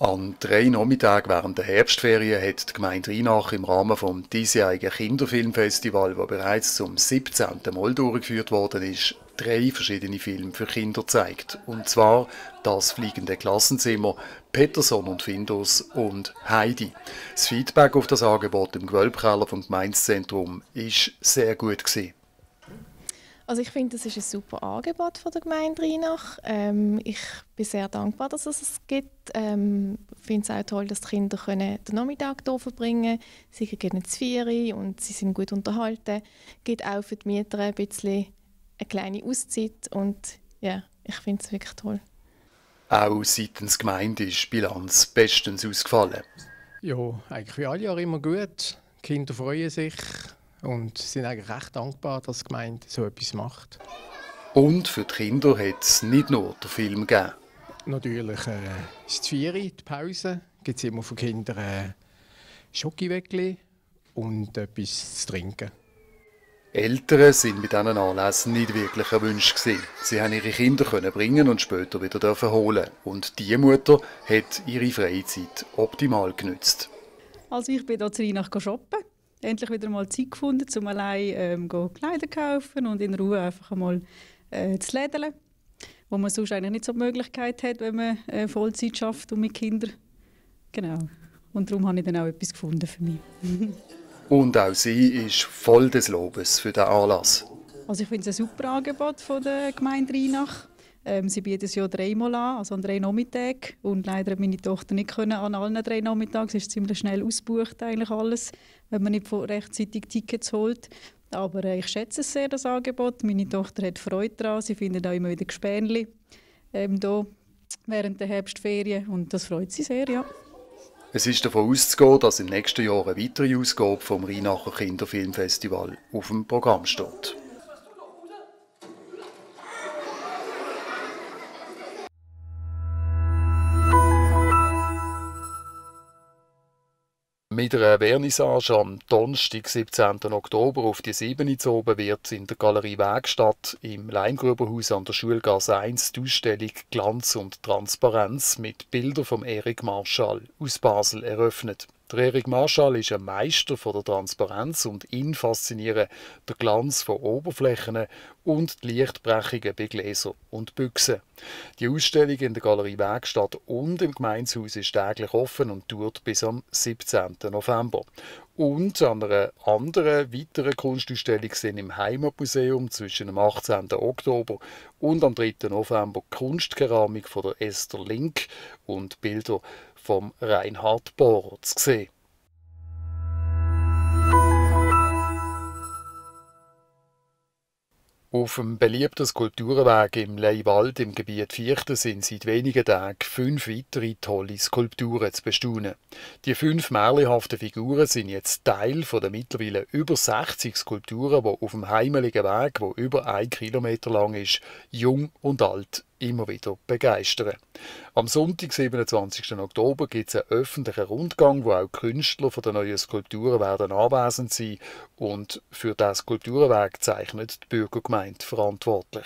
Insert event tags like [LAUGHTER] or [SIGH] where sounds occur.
An drei Nachmittagen während der Herbstferien hat die Gemeinde Rheinach im Rahmen vom diesjährigen Kinderfilmfestival, das bereits zum 17. Mal durchgeführt worden ist, drei verschiedene Filme für Kinder gezeigt. Und zwar «Das fliegende Klassenzimmer», «Peterson und Findus» und «Heidi». Das Feedback auf das Angebot im Gewölbkeller vom Gemeindezentrum ist sehr gut. Gewesen. Also ich finde, das ist ein super Angebot von der Gemeinde Rheinach. Ähm, ich bin sehr dankbar, dass es es gibt. Ich ähm, finde es auch toll, dass die Kinder können den Nachmittag hier verbringen können. Sie gehen ins Vieri und sie sind gut unterhalten. Es gibt auch für die Mieter ein bisschen eine kleine Auszeit und ja, yeah, ich finde es wirklich toll. Auch seitens Gemeinde ist die Bilanz bestens ausgefallen. Ja, eigentlich wie alle Jahre immer gut. Die Kinder freuen sich, und sind eigentlich recht dankbar, dass die Gemeinde so etwas macht. Und für die Kinder hat es nicht nur den Film gegeben. Natürlich äh, ist die Vieri, die Pause, gibt es immer für Kinder äh, Schokiweckli und etwas zu trinken. Eltern sind mit diesen Anlässen nicht wirklich erwünscht gewesen. Sie haben ihre Kinder können bringen und später wieder dürfen holen. Und die Mutter hat ihre Freizeit optimal genützt. Also ich bin hier zu Weihnachten shoppen endlich wieder mal Zeit gefunden, um allein ähm, Kleider kaufen und in Ruhe einfach mal äh, zu lädeln, wo man sonst eigentlich nicht so die Möglichkeit hat, wenn man äh, Vollzeit schafft und mit Kindern. Genau. Und darum habe ich dann auch etwas gefunden für mich. [LAUGHS] und auch sie ist voll des Lobes für den Anlass. Also ich finde es ein super Angebot von der Gemeinde Rheinach. Ähm, sie bieten es ja dreimal an, also an drei Nachmittagen. Und leider hat meine Tochter nicht können an allen drei Nachmittagen. Es ist ziemlich schnell ausgebucht eigentlich alles, wenn man nicht rechtzeitig Tickets holt. Aber äh, ich schätze es sehr, das Angebot. Meine Tochter hat Freude daran. Sie findet auch immer wieder Gespänli ähm, hier während der Herbstferien. Und das freut sie sehr, ja. Es ist davon auszugehen, dass im nächsten Jahr eine weitere Ausgabe vom Rheinacher Kinderfilmfestival auf dem Programm steht. mit einer Vernissage am Donnerstag, 17. Oktober, auf die 7. zu oben wird in der Galerie Wegstadt im Leingruberhaus an der Schulgasse 1 die Ausstellung Glanz und Transparenz mit Bildern von Erik Marschall aus Basel eröffnet. Der Erik Marschall ist ein Meister von der Transparenz und ihn faszinieren der Glanz von Oberflächen und die Lichtbrechungen bei Gläsern und Büchsen. Die Ausstellung in der Galerie Wegstadt und im Gemeinshaus ist täglich offen und dauert bis am 17. November. Und an einer anderen, weiteren Kunstausstellung sind im Heimatmuseum zwischen dem 18. Oktober und am 3. November Kunstkeramik von der Esther Link und Bilder vom Reinhard Bohrer zu sehen. Auf dem beliebten Skulpturenweg im Leiwald im Gebiet Vierten sind seit wenigen Tagen fünf weitere tolle Skulpturen zu bestaunen. Die fünf märchenhaften Figuren sind jetzt Teil von der mittlerweile über 60 Skulpturen, die auf dem heimeligen Weg, der über ein Kilometer lang ist, jung und alt immer wieder begeistern. Am Sonntag, 27. Oktober, gibt es einen öffentlichen Rundgang, wo auch Künstler von der neuen Skulpturen werden anwesend sein und für das Skulpturenwerk zeichnet die Bürgergemeinde verantwortlich.